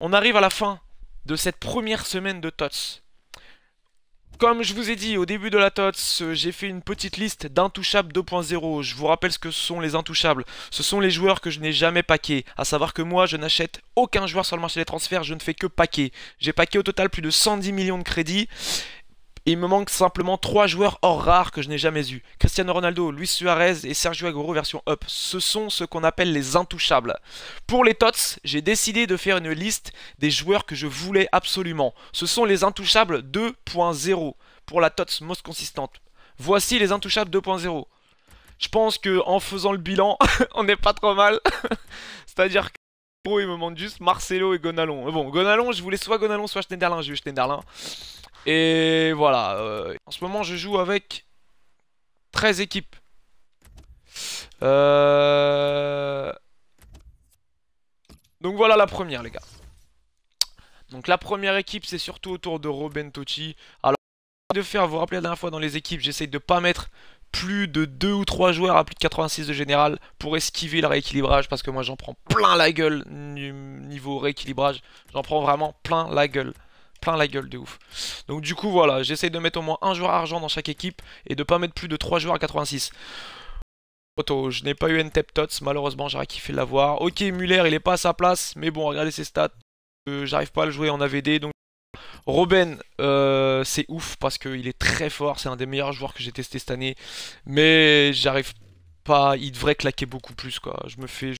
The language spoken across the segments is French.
On arrive à la fin de cette première semaine de TOTS. Comme je vous ai dit au début de la TOTS, euh, j'ai fait une petite liste d'intouchables 2.0. Je vous rappelle ce que sont les intouchables. Ce sont les joueurs que je n'ai jamais paqués. À savoir que moi, je n'achète aucun joueur sur le marché des transferts, je ne fais que paquer. J'ai paqué au total plus de 110 millions de crédits. Et il me manque simplement trois joueurs hors rares que je n'ai jamais eu. Cristiano Ronaldo, Luis Suarez et Sergio Aguero version up. Ce sont ce qu'on appelle les intouchables. Pour les TOTS, j'ai décidé de faire une liste des joueurs que je voulais absolument. Ce sont les intouchables 2.0 pour la TOTS most consistante. Voici les intouchables 2.0. Je pense que en faisant le bilan, on n'est pas trop mal. C'est-à-dire que oh, il me manque juste Marcelo et Gonalon. bon, Gonalon, je voulais soit Gonalon, soit Schneiderlin. J'ai eu Schneiderlin. Et voilà. Euh, en ce moment, je joue avec 13 équipes. Euh, donc voilà la première, les gars. Donc la première équipe, c'est surtout autour de Robin Tocci Alors, de faire, vous vous rappelez la dernière fois dans les équipes, j'essaye de pas mettre plus de 2 ou 3 joueurs à plus de 86 de général pour esquiver le rééquilibrage parce que moi j'en prends plein la gueule niveau rééquilibrage. J'en prends vraiment plein la gueule plein la gueule de ouf. Donc du coup voilà, j'essaye de mettre au moins un joueur argent dans chaque équipe et de pas mettre plus de 3 joueurs à 86. Auto, je n'ai pas eu Ntep Tots, malheureusement j'aurais kiffé l'avoir. Ok Muller il est pas à sa place, mais bon regardez ses stats, euh, j'arrive pas à le jouer en AVD donc... Robin, euh, c'est ouf parce qu'il est très fort, c'est un des meilleurs joueurs que j'ai testé cette année, mais j'arrive pas, il devrait claquer beaucoup plus quoi. Je me fais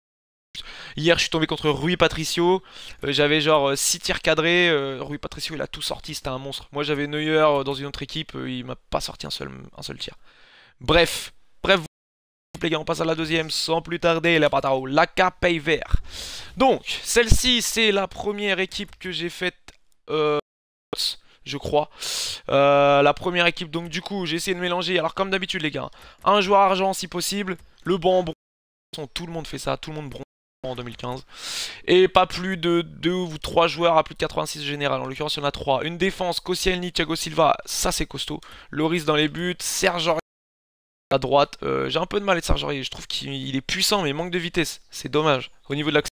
Hier, je suis tombé contre Rui Patricio. Euh, j'avais genre 6 euh, tirs cadrés. Euh, Rui Patricio, il a tout sorti. C'était un monstre. Moi, j'avais Neuer dans une autre équipe. il m'a pas sorti un seul, un seul tir. Bref. Bref, les gars, on passe à la deuxième sans plus tarder, la Patao, la paye vert. Donc, celle-ci, c'est la première équipe que j'ai faite, je crois. la première équipe, donc du coup, j'ai essayé de mélanger, alors comme d'habitude les gars, hein. un joueur argent si possible, le bon. bronze, tout le monde fait ça, tout le monde bronze en 2015. Et pas plus de 2 ou 3 joueurs à plus de 86 général. En l'occurrence, il y en a 3. Une défense, Koscielny, Thiago Silva, ça c'est costaud. Loris dans les buts, Serge à droite. Euh, j'ai un peu de mal avec Serge Je trouve qu'il est puissant, mais il manque de vitesse. C'est dommage. Au niveau de l'accès.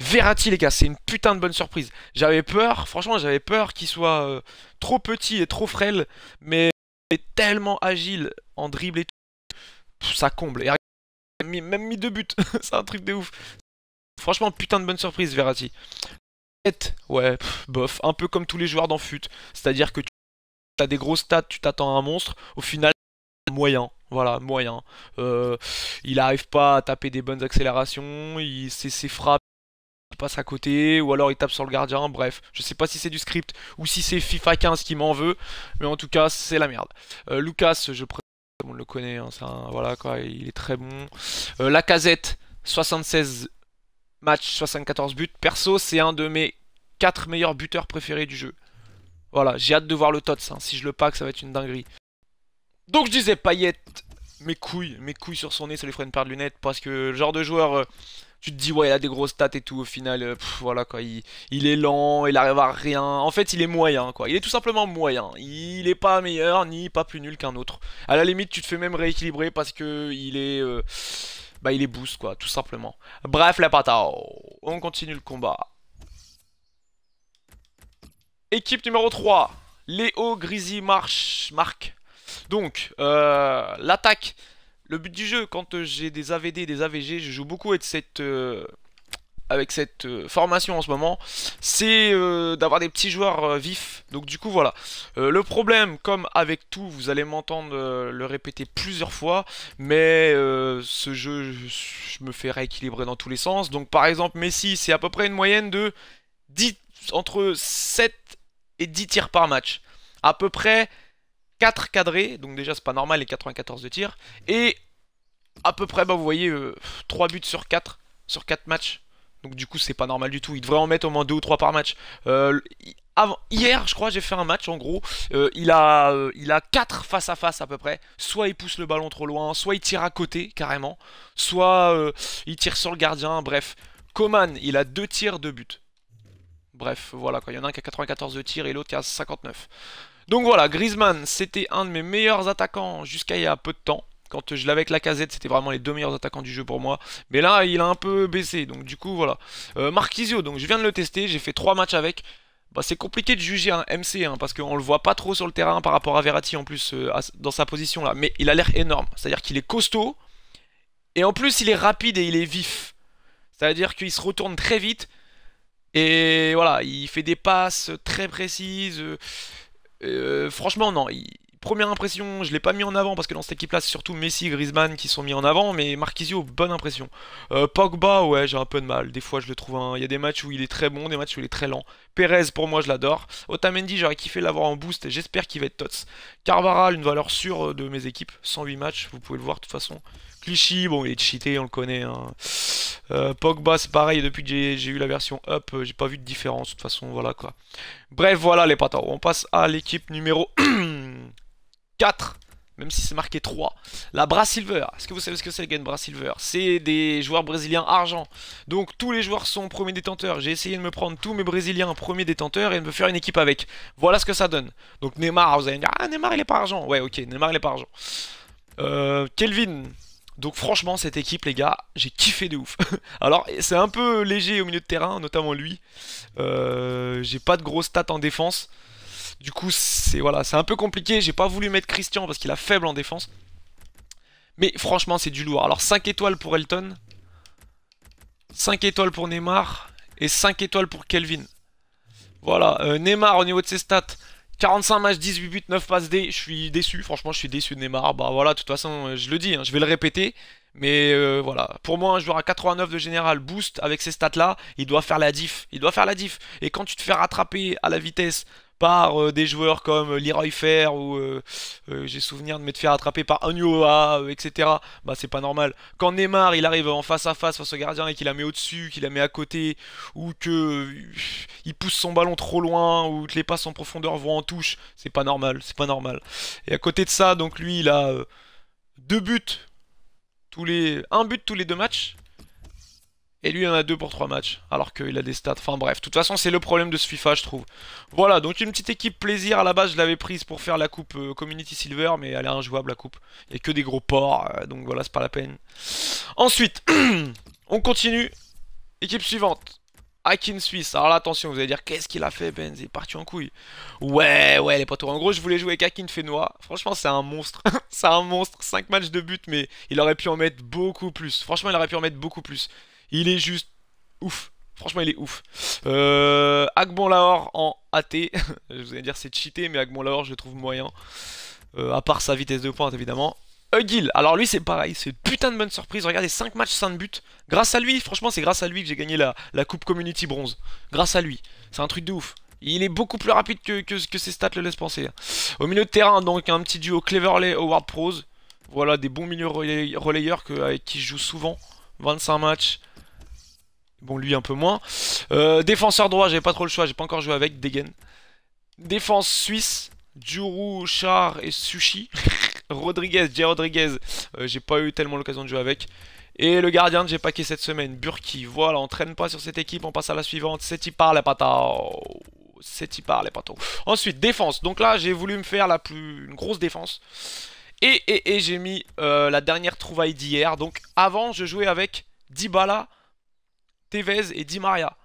Verratti les gars, c'est une putain de bonne surprise. J'avais peur, franchement j'avais peur qu'il soit euh, trop petit et trop frêle, mais il est tellement agile en dribble et tout, ça comble. Et même mis deux buts. c'est un truc de ouf. Franchement, putain de bonne surprise, Verratti. Ouais, bof, un peu comme tous les joueurs dans fut. C'est-à-dire que tu as des grosses stats, tu t'attends à un monstre, au final, moyen. Voilà, moyen. Euh, il arrive pas à taper des bonnes accélérations, il, sait ses frappes passe à côté, ou alors il tape sur le gardien, bref. Je sais pas si c'est du script ou si c'est FIFA 15 qui m'en veut, mais en tout cas, c'est la merde. Euh, Lucas, je tout le monde le connaît. Hein, voilà quoi, il est très bon. Euh, la casette, 76 matchs, 74 buts. Perso, c'est un de mes 4 meilleurs buteurs préférés du jeu. Voilà, j'ai hâte de voir le Tots. Hein, si je le pack, ça va être une dinguerie. Donc je disais paillette mes couilles, mes couilles sur son nez, ça lui ferait une paire de lunettes. Parce que le genre de joueur... Euh, tu te dis ouais il a des grosses stats et tout au final euh, voilà quoi il, est lent il arrive à rien en fait il est moyen quoi il est tout simplement moyen il est pas meilleur ni pas plus nul qu'un autre à la limite tu te fais même rééquilibrer parce que il est euh, bah il est boost quoi tout simplement bref la patao on continue le combat équipe numéro 3 Léo Grisy marche marque donc euh, l'attaque le but du jeu, quand euh, j'ai des AVD des AVG, je joue beaucoup avec cette, euh, avec cette euh, formation en ce moment, c'est d'avoir des petits joueurs vifs. Donc du coup, voilà. le problème, comme avec tout, vous allez m'entendre le répéter plusieurs fois, mais ce jeu, je, me fais rééquilibrer dans tous les sens. Donc par exemple, Messi, c'est à peu près une moyenne de 10, entre 7 et 10 tirs par match. À peu près 4 cadrés, donc déjà c'est pas normal les 94 de tir, et à peu près, bah, vous voyez, 3 euh, buts sur 4, sur 4 matchs. Donc du coup c'est pas normal du tout, il devrait en mettre au moins 2 ou 3 par match. Euh, hier je crois j'ai fait un match en gros, euh, il, a, il a 4 face à face à peu près. Soit il pousse le ballon trop loin, soit il tire à côté carrément, soit il tire sur le gardien, bref. Coman il a 2 tirs, de but Bref, voilà quoi, il y en a un qui a 94 de tir et l'autre qui a 59. Donc voilà, Griezmann, c'était un de mes meilleurs attaquants jusqu'à il y a peu de temps. Quand je l'avais avec la casette, c'était vraiment les deux meilleurs attaquants du jeu pour moi. Mais là, il a un peu baissé. Donc du coup, voilà. Euh, Marquisio, donc je viens de le tester. J'ai fait trois matchs avec. Bah, c'est compliqué de juger un MC hein, parce qu'on le voit pas trop sur le terrain par rapport à Verratti en plus euh, dans sa position là. Mais il a l'air énorme. C'est-à-dire qu'il est costaud. Et en plus, il est rapide et il est vif. C'est-à-dire qu'il se retourne très vite. Et voilà, il fait des passes très précises. Euh, euh, franchement, non. Première impression, je l'ai pas mis en avant parce que dans cette équipe-là, c'est surtout Messi, Griezmann qui sont mis en avant, mais Marquisio, bonne impression. Euh, Pogba, ouais, j'ai un peu de mal. Des fois, je le trouve. Un... Il y a des matchs où il est très bon, des matchs où il est très lent. Perez, pour moi, je l'adore. Otamendi, j'aurais kiffé l'avoir en boost et j'espère qu'il va être tots. Carvajal, une valeur sûre de mes équipes. 108 matchs, vous pouvez le voir de toute façon. Clichy, bon, il est cheaté, on le connaît. Hein. Euh, Pogba, c'est pareil, depuis que j'ai eu la version up, euh, j'ai pas vu de différence. De toute façon, voilà quoi. Bref, voilà les patins, On passe à l'équipe numéro 4 même si c'est marqué 3. La Bra Silver, est-ce que vous savez ce que c'est le Bra Silver C'est des joueurs brésiliens argent. Donc tous les joueurs sont premiers détenteurs. J'ai essayé de me prendre tous mes brésiliens premiers détenteurs et de me faire une équipe avec. Voilà ce que ça donne. Donc Neymar, vous allez dire, ah Neymar il est pas argent. Ouais ok, Neymar il est pas argent. Euh, Kelvin, donc franchement, cette équipe, les gars, j'ai kiffé de ouf. Alors, c'est un peu léger au milieu de terrain, notamment lui. Euh, j'ai pas de grosses stats en défense. Du coup, c'est voilà, c'est un peu compliqué. J'ai pas voulu mettre Christian parce qu'il a faible en défense. Mais franchement, c'est du lourd. Alors, 5 étoiles pour Elton. 5 étoiles pour Neymar. Et 5 étoiles pour Kelvin. Voilà, euh, Neymar au niveau de ses stats, 45 matchs, 18 buts, 9 passes D. Je suis déçu, franchement, je suis déçu de Neymar. Bah voilà, de toute façon, euh, je le dis, hein, je vais le répéter. Mais euh, voilà, pour moi, un joueur à 89 de général boost avec ces stats-là, il doit faire la diff. Il doit faire la diff. Et quand tu te fais rattraper à la vitesse par euh, des joueurs comme euh, Leroy Fer ou euh, j'ai souvenir de m'être fait attraper par Agnoa, etc. Bah c'est pas normal. Quand Neymar il arrive en face à face face au gardien et qu'il la met au-dessus, qu'il la met à côté, ou que il pousse son ballon trop loin, ou que les passes en profondeur vont en touche, c'est pas normal, c'est pas normal. Et à côté de ça, donc lui il a deux buts tous les. un but tous les deux matchs. Et lui, il en a 2 pour 3 matchs, alors qu'il a des stats. Enfin bref, de toute façon, c'est le problème de ce FIFA, je trouve. Voilà, donc une petite équipe plaisir. À la base, je l'avais prise pour faire la coupe euh, Community Silver, mais elle est injouable, la coupe. Il n'y a que des gros ports, euh, donc voilà, c'est pas la peine. Ensuite, on continue. Équipe suivante. Akin Suisse. Alors là, attention, vous allez dire, qu'est-ce qu'il a fait, Benz Il parti en couille. Ouais, ouais, pas trop En gros, je voulais jouer avec Akin Fenois. Franchement, c'est un monstre. c'est un monstre. 5 matchs de but, mais il aurait pu en mettre beaucoup plus. Franchement, il aurait pu en mettre beaucoup plus. Il est juste ouf. Franchement, il est ouf. Euh, Agbon Lahore en AT. je vous allez dire c'est cheaté, mais Agbon Lahore, je le trouve moyen. Euh, à part sa vitesse de pointe, évidemment. Hugil, alors lui c'est pareil, c'est putain de bonne surprise, regardez 5 matchs, 5 buts, grâce à lui, franchement c'est grâce à lui que j'ai gagné la, coupe community bronze, grâce à lui, c'est un truc de ouf, il est beaucoup plus rapide que, que, que, ses stats le laissent penser. Au milieu de terrain, donc, un petit duo Cleverley, Howard Pros. Voilà, des bons milieux relayeurs avec qui je joue souvent. 25 matchs. Bon, lui un peu moins. Euh, défenseur droit, j'avais pas trop le choix, j'ai pas encore joué avec, Degen. Défense suisse, Juru, Char et Sushi. Rodriguez, J. Rodriguez, euh, j'ai pas eu tellement l'occasion de jouer avec. Et le gardien que j'ai paqué cette semaine, Burki. Voilà, on traîne pas sur cette équipe, on passe à la suivante. C'est par les patos. C'est par les patos. Ensuite, défense. Donc là, j'ai voulu me faire la plus une grosse défense. Et, et, j'ai mis euh, la dernière trouvaille d'hier. Donc avant, je jouais avec Dybala, Tevez et Di Maria.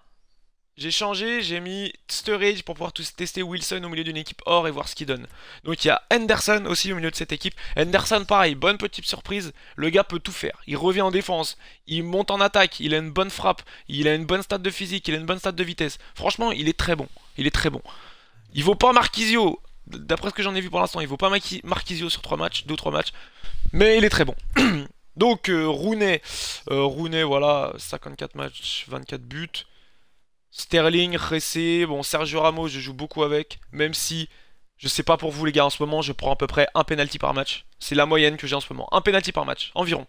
J'ai changé, j'ai mis Sturridge pour pouvoir tous tester Wilson au milieu d'une équipe or et voir ce qu'il donne. Donc il y a Henderson aussi au milieu de cette équipe. Henderson, pareil, bonne petite surprise. Le gars peut tout faire. Il revient en défense, il monte en attaque, il a une bonne frappe, il a une bonne stat de physique, il a une bonne stat de vitesse. Franchement, il est très bon. Il est très bon. Il vaut pas Marquisio. D'après ce que j'en ai vu pour l'instant, il vaut pas Marquisio sur 3 matchs, 2 trois 3 matchs. Mais il est très bon. Donc euh, Rooney, euh, Rooney, voilà, 54 matchs, 24 buts. Sterling, Ressé, bon, Sergio Ramos, je joue beaucoup avec, même si, je sais pas pour vous les gars, en ce moment, je prends à peu près un penalty par match. C'est la moyenne que j'ai en ce moment, un penalty par match, environ.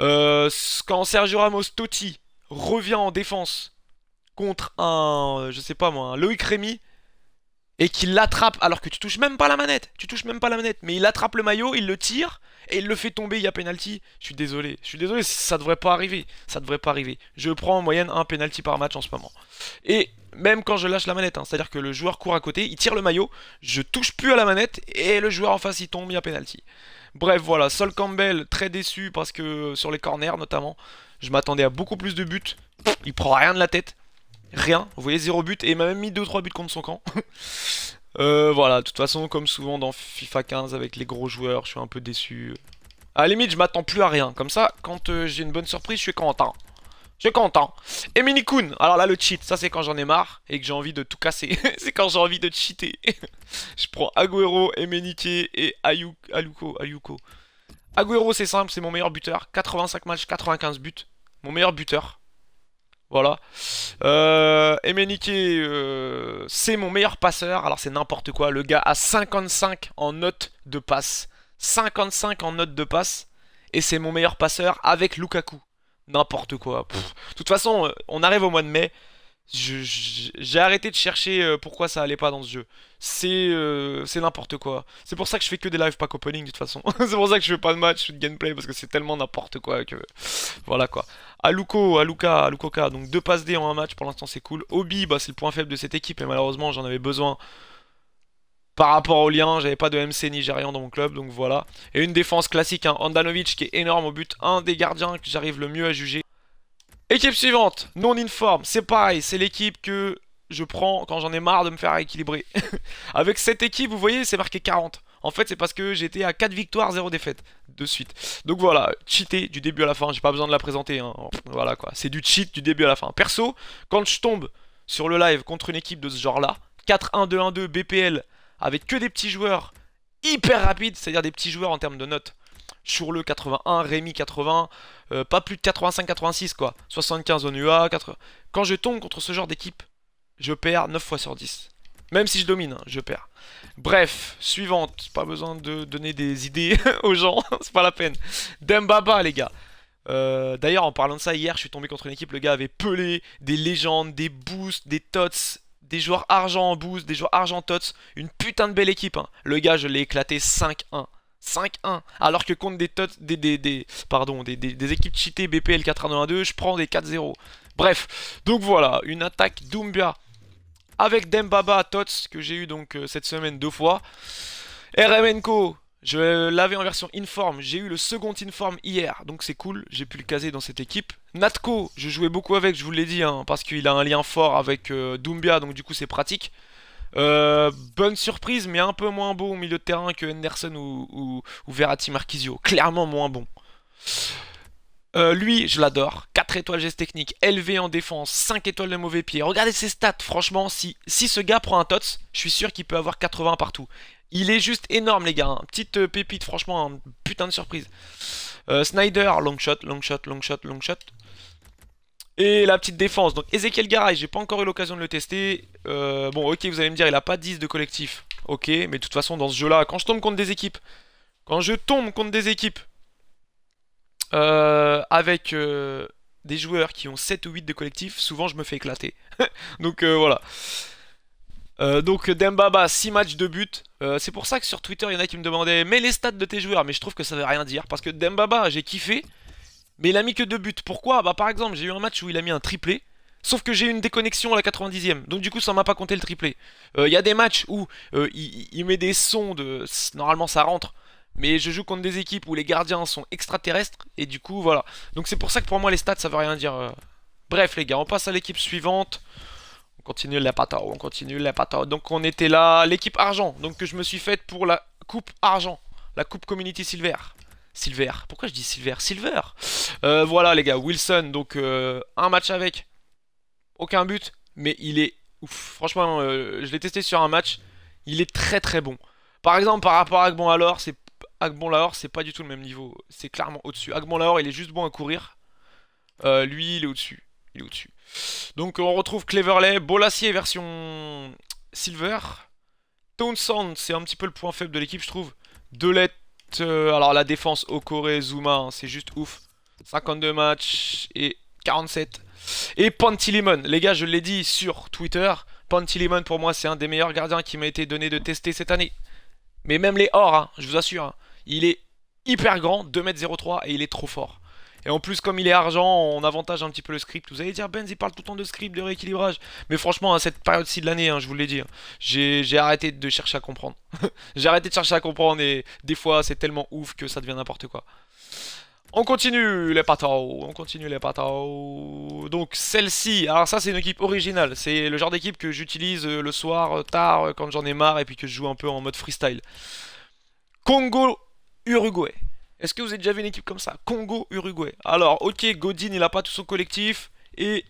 Euh, quand Sergio Ramos, Totti, revient en défense contre un, je sais pas moi, un Loïc Rémy, et qu'il l'attrape alors que tu touches même pas la manette, tu touches même pas la manette, mais il attrape le maillot, il le tire, et il le fait tomber, il y a penalty. Je suis désolé, je suis désolé, ça devrait pas arriver. Ça devrait pas arriver. Je prends en moyenne un penalty par match en ce moment. Et même quand je lâche la manette, hein, c'est-à-dire que le joueur court à côté, il tire le maillot, je touche plus à la manette et le joueur en face il tombe, il y a penalty. Bref, voilà, Sol Campbell, très déçu parce que sur les corners notamment, je m'attendais à beaucoup plus de buts. Il prend rien de la tête. Rien, vous voyez, zéro but, et il m'a même mis 2-3 buts contre son camp. Euh, voilà, de toute façon, comme souvent dans FIFA 15 avec les gros joueurs, je suis un peu déçu. À la limite, je m'attends plus à rien. Comme ça, quand euh, j'ai une bonne surprise, je suis content. Je suis content. Et alors là, le cheat, ça c'est quand j'en ai marre et que j'ai envie de tout casser. c'est quand j'ai envie de cheater. je prends Aguero, Emenike et Ayuko. Aguero c'est simple, c'est mon meilleur buteur. 85 matchs, 95 buts. Mon meilleur buteur. Voilà. Euh, Emenike, euh, c'est mon meilleur passeur. Alors c'est n'importe quoi. Le gars a 55 en note de passe. 55 en note de passe. Et c'est mon meilleur passeur avec Lukaku. N'importe quoi. De toute façon, euh, on arrive au mois de mai j'ai arrêté de chercher euh, pourquoi ça allait pas dans ce jeu. Euh, c'est n'importe quoi. C'est pour ça que je fais que des live pack opening de toute façon. c'est pour ça que je fais pas de match de gameplay parce que c'est tellement n'importe quoi que voilà quoi. Aluko, Aluka, Alukoka, donc deux passes D en un match pour l'instant c'est cool. Obi, bah c'est le point faible de cette équipe et malheureusement j'en avais besoin par rapport au lien, j'avais pas de MC nigérian dans mon club, donc voilà. Et une défense classique, hein. Andanovic qui est énorme au but, un des gardiens que j'arrive le mieux à juger. Équipe suivante, non informe, c'est pareil, c'est l'équipe que je prends quand j'en ai marre de me faire équilibrer. Avec cette équipe, vous voyez, c'est marqué 40. En fait, c'est parce que j'étais à 4 victoires, 0 défaites de suite. Donc voilà, cheaté du début à la fin, j'ai pas besoin de la présenter. Hein. Voilà quoi, c'est du cheat du début à la fin. Perso, quand je tombe sur le live contre une équipe de ce genre-là, 4-1-2-1-2 BPL, avec que des petits joueurs hyper rapides, c'est-à-dire des petits joueurs en termes de notes le 81, Rémi 80, euh, pas plus de 85-86 quoi. 75 en UA, Quand je tombe contre ce genre d'équipe, je perds 9 fois sur 10. Même si je domine, hein, je perds. Bref, suivante. Pas besoin de donner des idées aux gens, c'est pas la peine. Dembaba, les gars. Euh, d'ailleurs, en parlant de ça, hier, je suis tombé contre une équipe. Le gars avait pelé des légendes, des boosts, des tots, des joueurs argent en boost, des joueurs argent tots. Une putain de belle équipe. Hein. Le gars, je l'ai éclaté 5-1. 5-1. Alors que contre des, des, des, pardon, des, équipes cheatées BPL 4-1-2, je prends des 4-0. Bref, donc voilà, une attaque Doumbia avec Dembaba Tots que j'ai eu donc euh, cette semaine deux fois. RMNCO, je l'avais en version inform, j'ai eu le second inform hier, donc c'est cool, j'ai pu le caser dans cette équipe. Natko, je jouais beaucoup avec, je vous l'ai dit, hein, parce qu'il a un lien fort avec euh, Dumbia, donc du coup c'est pratique. Euh, bonne surprise, mais un peu moins beau au milieu de terrain que Henderson ou, ou, Verratti Marquisio. Clairement moins bon. Euh, lui, je l'adore. 4 étoiles gestes technique, élevé en défense, 5 étoiles de mauvais pied. Regardez ses stats, franchement, si, si ce gars prend un TOTS, je suis sûr qu'il peut avoir 80 partout. Il est juste énorme, les gars. Hein. Petite euh, pépite, franchement, un putain de surprise. Snyder, long shot, long shot, long shot, long shot. Et la petite défense. Donc Ezekiel Garay, j'ai pas encore eu l'occasion de le tester. Euh, bon, ok, vous allez me dire, il a pas 10 de collectif. Ok, mais de toute façon, dans ce jeu-là, quand je tombe contre des équipes, quand je tombe contre des équipes euh, avec euh, des joueurs qui ont 7 ou 8 de collectif, souvent je me fais éclater. donc voilà. donc Dembaba, 6 matchs de but. c'est pour ça que sur Twitter, il y en a qui me demandaient, mais les stats de tes joueurs, mais je trouve que ça veut rien dire. Parce que Dembaba, j'ai kiffé. Mais il a mis que deux buts. Pourquoi Bah par exemple, j'ai eu un match où il a mis un triplé. Sauf que j'ai eu une déconnexion à la 90e. Donc du coup, ça m'a pas compté le triplé. Il euh, y a des matchs où euh, il, met des sons de... Normalement, ça rentre. Mais je joue contre des équipes où les gardiens sont extraterrestres. Et du coup, voilà. Donc c'est pour ça que pour moi, les stats, ça veut rien dire. Euh. Bref, les gars, on passe à l'équipe suivante. On continue la patate. on continue la patate. Donc on était là, l'équipe argent. Donc que je me suis faite pour la coupe argent. La coupe community silver. Silver. Pourquoi je dis Silver Silver euh, Voilà les gars, Wilson, donc euh, un match avec. Aucun but, mais il est ouf. Franchement, euh, je l'ai testé sur un match. Il est très très bon. Par exemple, par rapport à Agbon Lahore, c'est c'est pas du tout le même niveau. C'est clairement au-dessus. Agbon Lahore, il est juste bon à courir. lui, il est au-dessus. Il est au-dessus. Donc on retrouve Cleverley, Bolassier version Silver. Townsend, c'est un petit peu le point faible de l'équipe, je trouve. Delette, euh, alors la défense Okore Zuma, hein, c'est juste ouf. 52 matchs et 47. Et Pantilimon, les gars, je l'ai dit sur Twitter. Pantilimon, pour moi, c'est un des meilleurs gardiens qui m'a été donné de tester cette année. Mais même les hors, hein, je vous assure. Hein, il est hyper grand, 2m03 et il est trop fort. Et en plus, comme il est argent, on avantage un petit peu le script. Vous allez dire, Benz, il parle tout le temps de script, de rééquilibrage. Mais franchement, à cette période-ci de l'année, hein, je vous l'ai dit, hein, j'ai arrêté de chercher à comprendre. j'ai arrêté de chercher à comprendre et des fois, c'est tellement ouf que ça devient n'importe quoi. On continue les patao, on continue les patao. Donc celle-ci, alors ça c'est une équipe originale, c'est le genre d'équipe que j'utilise euh, le soir euh, tard euh, quand j'en ai marre et puis que je joue un peu en mode freestyle. Congo Uruguay. Est-ce que vous avez déjà vu une équipe comme ça Congo-Uruguay. Alors, ok, Godin, il n'a pas tout son collectif. Et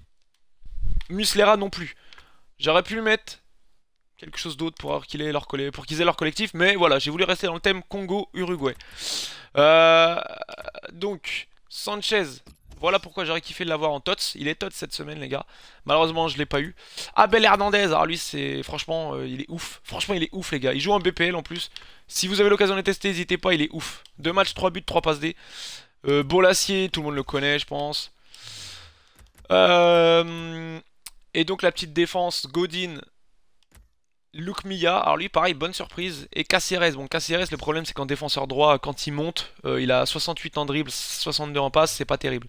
Muslera non plus. J'aurais pu le mettre quelque chose d'autre pour qu'ils aient, leur leur collectif. Mais voilà, j'ai voulu rester dans le thème Congo-Uruguay. Euh, donc, Sanchez, voilà pourquoi j'aurais kiffé de l'avoir en TOTS. Il est TOTS cette semaine, les gars. Malheureusement, je l'ai pas eu. Abel Hernandez, alors ah, lui, c'est franchement, euh, il est ouf. Franchement, il est ouf, les gars. Il joue en BPL en plus. Si vous avez l'occasion de le tester, n'hésitez pas, il est ouf. Deux matchs, trois buts, trois passes D. Euh, Bolassier, tout le monde le connaît, je pense. Euh, et donc la petite défense, Godin, Luke Mia, alors lui pareil, bonne surprise. Et Caceres, bon Caceres le problème c'est qu'en défenseur droit, quand il monte, euh, il a 68 en dribble, 62 en passe, c'est pas terrible.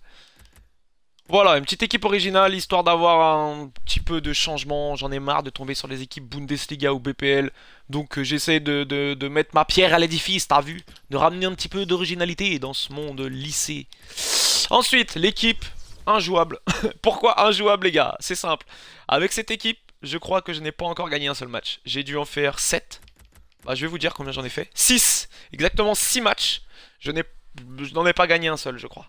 Voilà, une petite équipe originale, histoire d'avoir un petit peu de changement. J'en ai marre de tomber sur les équipes Bundesliga ou BPL. Donc euh, j'essaie de, de, mettre ma pierre à l'édifice, t'as vu De ramener un petit peu d'originalité dans ce monde lycée. Ensuite, l'équipe injouable. Pourquoi injouable les gars C'est simple. Avec cette équipe, je crois que je n'ai pas encore gagné un seul match. J'ai dû en faire 7. Bah, je vais vous dire combien j'en ai fait. 6 Exactement 6 matchs. Je n'en ai... pas gagné un seul, je crois.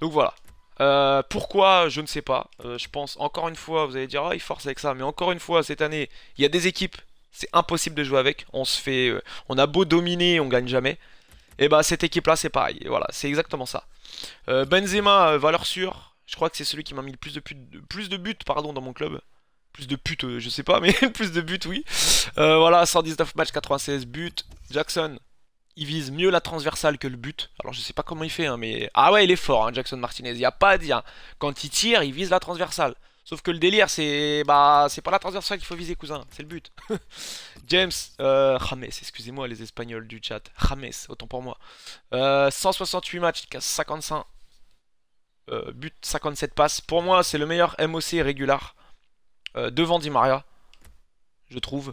Donc voilà. Euh, pourquoi Je ne sais pas. Euh, je pense, encore une fois, vous allez dire, ah, il force avec ça. Mais encore une fois, cette année, il y a des équipes, c'est impossible de jouer avec. On se fait. Euh, on a beau dominer, on gagne jamais. Et eh bah, cette équipe-là, c'est pareil. voilà, c'est exactement ça. Benzema, valeur sûre. Je crois que c'est celui qui m'a mis le plus de, plus de buts pardon, dans mon club plus de buts, euh, je sais pas, mais plus de buts, oui. Euh, voilà, 119 matchs, 96 buts. Jackson, il vise mieux la transversale que le but. Alors je sais pas comment il fait, hein, mais... Ah ouais, il est fort, hein, Jackson Martinez, il a pas à dire. Quand il tire, il vise la transversale. Sauf que le délire, c'est bah, c'est pas la transversale qu'il faut viser, cousin, c'est le but. James, euh, James, excusez-moi les espagnols du chat, James, autant pour moi. 168 euh, matchs, 55 euh, buts, 57 passes. Pour moi, c'est le meilleur MOC régulier. Euh, devant Di Maria, je trouve.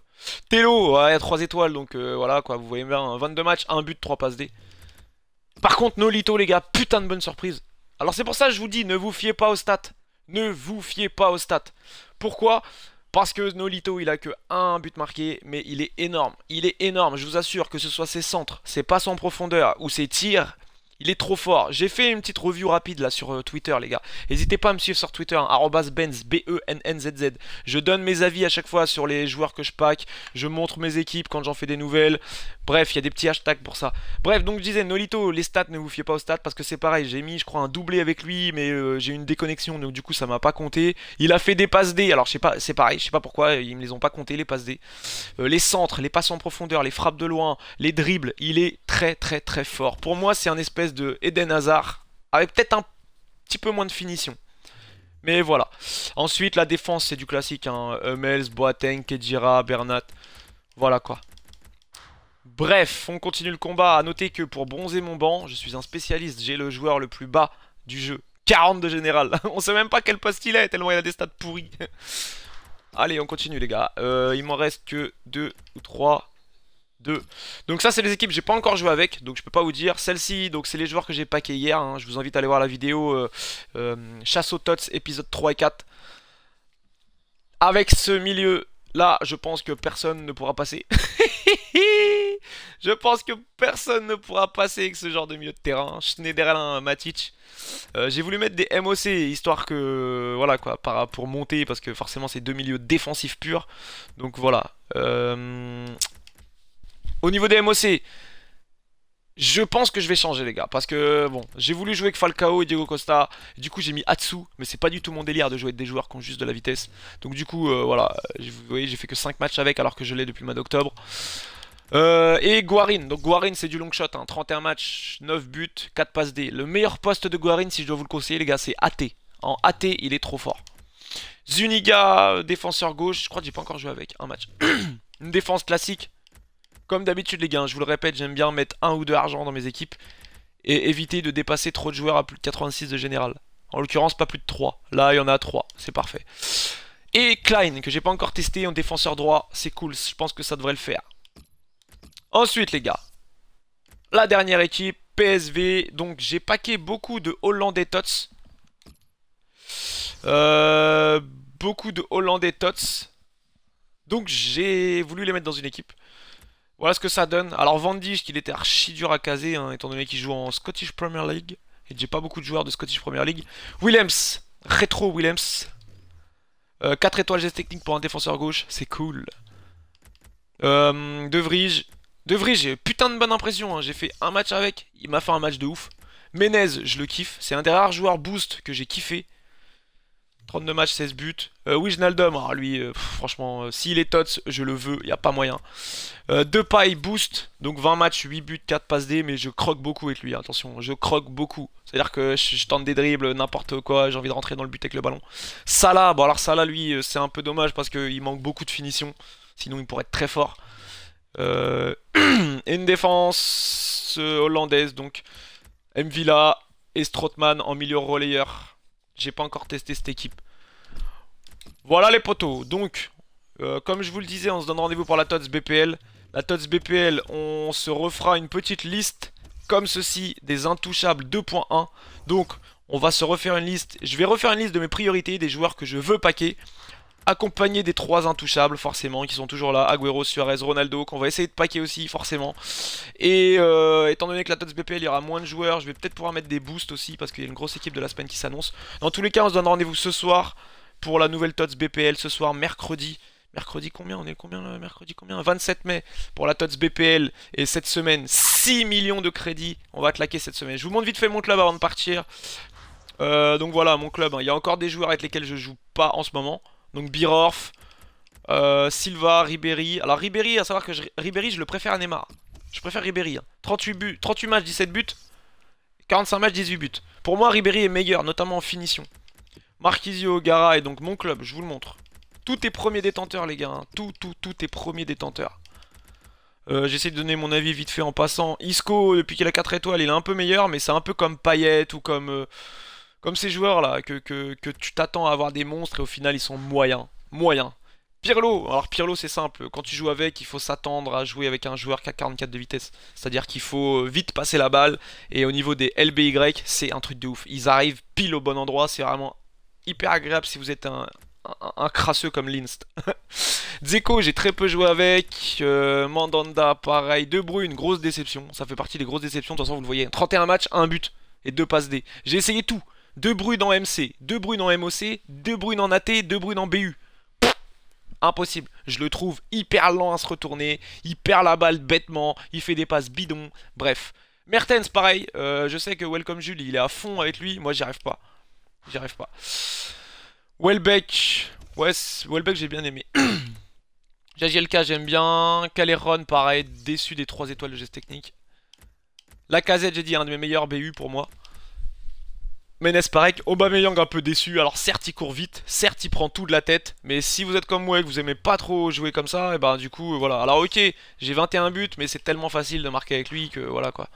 Telo, ouais, 3 étoiles, donc euh, voilà, quoi, vous voyez bien, 22 hein, matchs, 1 but, 3 passes D. Par contre, Nolito, les gars, putain de bonne surprise. Alors c'est pour ça que je vous dis, ne vous fiez pas aux stats. Ne vous fiez pas aux stats. Pourquoi parce que Nolito, il a que un but marqué, mais il est énorme. Il est énorme, je vous assure, que ce soit ses centres, ses passes en profondeur ou ses tirs, il est trop fort. J'ai fait une petite review rapide là sur euh, Twitter, les gars. N'hésitez pas à me suivre sur Twitter, hein, b e Je donne mes avis à chaque fois sur les joueurs que je pack. Je montre mes équipes quand j'en fais des nouvelles. Bref, il y a des petits hashtags pour ça. Bref, donc je disais Nolito, les stats, ne vous fiez pas aux stats parce que c'est pareil. J'ai mis, je crois, un doublé avec lui, mais j'ai euh, j'ai une déconnexion, donc du coup ça m'a pas compté. Il a fait des passes D. Alors je sais pas, c'est pareil, je sais pas pourquoi ils me les ont pas compté les passes D. Euh, les centres, les passes en profondeur, les frappes de loin, les dribbles. Il est très très très fort. Pour moi, c'est un espèce de Eden Hazard, avec peut-être un petit peu moins de finition. Mais voilà. Ensuite, la défense, c'est du classique. Hein. Hummels, Boateng, Kedira, Bernat. Voilà quoi. Bref, on continue le combat. A noter que pour bronzer mon banc, je suis un spécialiste. J'ai le joueur le plus bas du jeu. 40 de général. on sait même pas quel poste il est, tellement il a des stats pourris. Allez, on continue les gars. Euh, il m'en reste que 2 ou 3. 2. Donc ça c'est les équipes j'ai pas encore joué avec donc je peux pas vous dire. Celle-ci donc c'est les joueurs que j'ai packé hier. Hein. Je vous invite à aller voir la vidéo euh, euh, Chasse aux Tots épisode 3 et 4. Avec ce milieu là je pense que personne ne pourra passer. je pense que personne ne pourra passer avec ce genre de milieu de terrain. Schneiderlin, Matic. Euh, j'ai voulu mettre des MOC histoire que voilà quoi pour monter parce que forcément c'est deux milieux défensifs purs. Donc voilà. Au niveau des MOC, je pense que je vais changer les gars Parce que bon, j'ai voulu jouer avec Falcao et Diego Costa Du coup j'ai mis Atsu Mais c'est pas du tout mon délire de jouer avec des joueurs qui ont juste de la vitesse Donc du coup euh, voilà Vous voyez j'ai fait que 5 matchs avec alors que je l'ai depuis le mois d'octobre euh, Et Guarin Donc Guarin c'est du long shot 31 hein. matchs, 9 buts, 4 passes D Le meilleur poste de Guarin si je dois vous le conseiller les gars c'est AT En AT il est trop fort Zuniga défenseur gauche Je crois que j'ai pas encore joué avec un match Une défense classique comme d'habitude les gars, hein, je vous le répète, j'aime bien mettre un ou deux argent dans mes équipes et éviter de dépasser trop de joueurs à plus de 86 de général. En l'occurrence, pas plus de 3. Là, il y en a 3, c'est parfait. Et Klein, que j'ai pas encore testé en défenseur droit, c'est cool, je pense que ça devrait le faire. Ensuite les gars, la dernière équipe, PSV, donc j'ai paqué beaucoup de Hollandais Tots. Euh, beaucoup de Hollandais Tots. Donc j'ai voulu les mettre dans une équipe. Voilà ce que ça donne. Alors Van Dijk, était archi dur à caser, hein, étant donné qu'il joue en Scottish Premier League. Et j'ai pas beaucoup de joueurs de Scottish Premier League. Willems, rétro Willems. 4 euh, étoiles gestes techniques pour un défenseur gauche, c'est cool. Euh, de Vrij. j'ai putain de bonne impression. Hein. J'ai fait un match avec, il m'a fait un match de ouf. Menez, je le kiffe. C'est un des rares joueurs boost que j'ai kiffé. 32 matchs, 16 buts. Euh, Wijnaldum, alors ah, lui, euh, franchement, euh, s'il est tots, je le veux, il n'y a pas moyen. Euh, Deux pailles boost, donc 20 matchs, 8 buts, 4 passes D, mais je croque beaucoup avec lui, hein, attention, je croque beaucoup. C'est-à-dire que je, tente des dribbles, n'importe quoi, j'ai envie de rentrer dans le but avec le ballon. Salah, bon alors Salah, lui, c'est un peu dommage parce qu'il manque beaucoup de finition, sinon il pourrait être très fort. et une défense hollandaise, donc Mvila et Strootman en milieu relayeur j'ai pas encore testé cette équipe. Voilà les potos, donc euh, comme je vous le disais, on se donne rendez-vous pour la TOTS BPL. La TOTS BPL, on se refera une petite liste comme ceci des intouchables 2.1. Donc on va se refaire une liste, je vais refaire une liste de mes priorités, des joueurs que je veux paquer accompagné des trois intouchables, forcément, qui sont toujours là, Agüero, Suarez, Ronaldo, qu'on va essayer de paquer aussi, forcément. Et euh, étant donné que la TOTS BPL, il y aura moins de joueurs, je vais peut-être pouvoir mettre des boosts aussi, parce qu'il y a une grosse équipe de la semaine qui s'annonce. Dans tous les cas, on se donne rendez-vous ce soir pour la nouvelle TOTS BPL, ce soir, mercredi. Mercredi combien On est combien là euh, Mercredi combien 27 mai pour la TOTS BPL. Et cette semaine, 6 millions de crédits. On va claquer cette semaine. Je vous montre vite fait mon club avant de partir. Euh, donc voilà, mon club. Hein. Il y a encore des joueurs avec lesquels je joue pas en ce moment. Donc Birorf, euh, Silva, Ribéry. Alors Ribéry, à savoir que Ribéry, je le préfère à Neymar. Je préfère Ribéry. 38, hein. buts, 38 matchs, 17 buts. 45 matchs, 18 buts. Pour moi, Ribéry est meilleur, notamment en finition. Marquisio, Gara est donc mon club, je vous le montre. Tout est premier détenteur, les gars. Hein. Tout, tout, tout est premier détenteur. Euh, j'essaie de donner mon avis vite fait en passant. Isco, depuis qu'il a 4 étoiles, il est un peu meilleur, mais c'est un peu comme Payet ou comme... Euh, comme ces joueurs-là, que, que, tu t'attends à avoir des monstres et au final ils sont moyens. Moyens. Pirlo, alors Pirlo c'est simple, quand tu joues avec, il faut s'attendre à jouer avec un joueur qui a 44 de vitesse. C'est-à-dire qu'il faut vite passer la balle, et au niveau des LBY, c'est un truc de ouf. Ils arrivent pile au bon endroit, c'est vraiment hyper agréable si vous êtes un, crasseux comme Linst. Zeko, j'ai très peu joué avec, euh, Mandanda pareil, De Bruyne, grosse déception, ça fait partie des grosses déceptions, de toute façon vous le voyez, 31 matchs, 1 but et 2 passes D. J'ai essayé tout, deux brunes en MC, deux brunes en MOC, deux brunes en AT, deux brunes en BU. impossible. Je le trouve hyper lent à se retourner, il perd la balle bêtement, il fait des passes bidons, bref. Mertens, pareil, euh, je sais que Welcome julie il est à fond avec lui, moi j'y arrive pas. J'y arrive pas. Welbeck, ouais, Welbeck j'ai bien aimé. cas j'aime bien. Caleron, pareil, déçu des 3 étoiles de geste technique. La casette, j'ai dit, un de mes meilleurs BU pour moi. Menes Parek, Aubameyang un peu déçu, alors certes il court vite, certes il prend tout de la tête, mais si vous êtes comme moi et que vous aimez pas trop jouer comme ça, et eh ben du coup euh, voilà. Alors ok, j'ai 21 buts, mais c'est tellement facile de marquer avec lui que voilà quoi.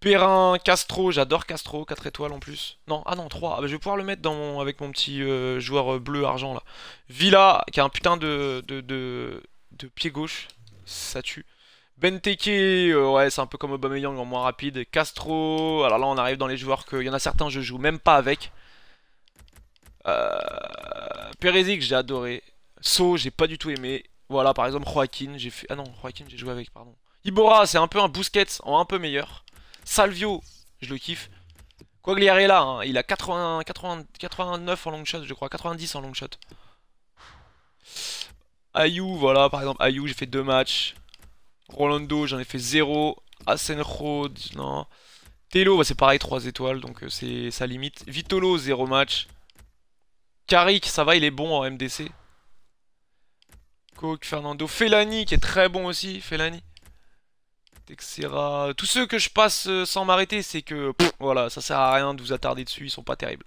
Perrin, Castro, j'adore Castro, 4 étoiles en plus. Non, ah non, 3. Ah, bah, je vais pouvoir le mettre dans avec mon petit euh, joueur euh, bleu-argent là. Villa, qui a un putain de, de, de, de pied gauche, ça tue. Benteke, euh, ouais, c'est un peu comme Aubameyang en moins rapide. Castro, alors là on arrive dans les joueurs qu'il y en a certains je joue même pas avec. Euh, Perezic, j'ai adoré. So, j'ai pas du tout aimé. Voilà, par exemple Joaquin, j'ai fait... Ah non, Joaquin, j'ai joué avec, pardon. Ibora, c'est un peu un Busquets en un peu meilleur. Salvio, je le kiffe. Quagliarella, là hein, il a 80, 89 en long shot, je crois, 90 en long shot. Ayou, voilà, par exemple, Ayou, j'ai fait deux matchs. Rolando, j'en ai fait 0. Asenjo, non. Telo, bah, c'est pareil, 3 étoiles, donc euh, c'est sa limite. Vitolo, 0 match. Karik, ça va, il est bon en MDC. Coke, Fernando. Felani, qui est très bon aussi, Felani. Texera. Tous ceux que je passe euh, sans m'arrêter, c'est que... voilà, ça sert à rien de vous attarder dessus, ils sont pas terribles.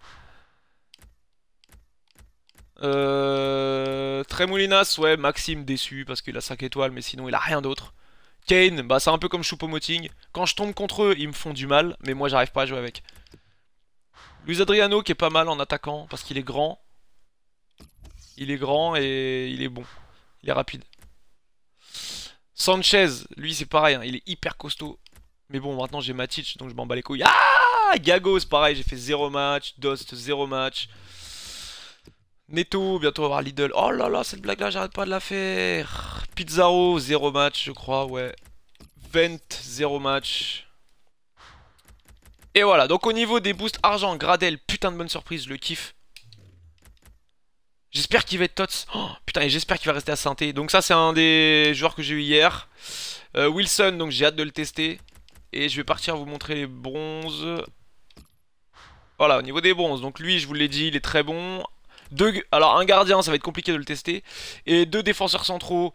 Euh... Tremoulinas, ouais, Maxime déçu parce qu'il a 5 étoiles, mais sinon il a rien d'autre. Kane, bah c'est un peu comme Choupo-Moting. Quand je tombe contre eux, ils me font du mal, mais moi j'arrive pas à jouer avec. Luis Adriano qui est pas mal en attaquant, parce qu'il est grand. Il est grand et il est bon. Il est rapide. Sanchez, lui c'est pareil, hein. il est hyper costaud. Mais bon, maintenant j'ai Matic, donc je m'en bats les couilles. Ah Gagos, pareil, j'ai fait 0 match. Dost, 0 match. Neto bientôt on va voir Lidl. Oh là là, cette blague là, j'arrête pas de la faire. Pizzaro, zéro match, je crois, ouais. Vent, zéro match. Et voilà, donc au niveau des boosts argent, Gradel, putain de bonne surprise, le kiff. J'espère qu'il va être Tots. Oh, putain, et j'espère qu'il va rester à synthé. Donc ça, c'est un des joueurs que j'ai eu hier. Euh, Wilson, donc j'ai hâte de le tester. Et je vais partir vous montrer les bronzes. Voilà, au niveau des bronzes. Donc lui, je vous l'ai dit, il est très bon. Deux, alors un gardien, ça va être compliqué de le tester. Et deux défenseurs centraux.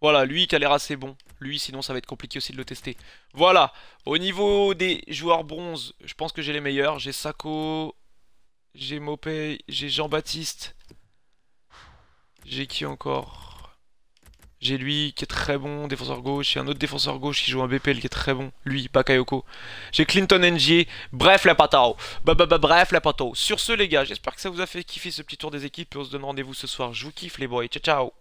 Voilà, lui qui a l'air assez bon. Lui, sinon ça va être compliqué aussi de le tester. Voilà, au niveau des joueurs bronze, je pense que j'ai les meilleurs. J'ai Sako, j'ai Mopey, j'ai Jean-Baptiste. J'ai qui encore j'ai lui qui est très bon, défenseur gauche. J'ai un autre défenseur gauche qui joue un BPL qui est très bon. Lui, Bakayoko. J'ai Clinton NG. Bref, la patao. Bref, la patao. Sur ce, les gars, j'espère que ça vous a fait kiffer ce petit tour des équipes. Et on se donne rendez-vous ce soir. Je vous kiffe, les boys. Ciao, ciao.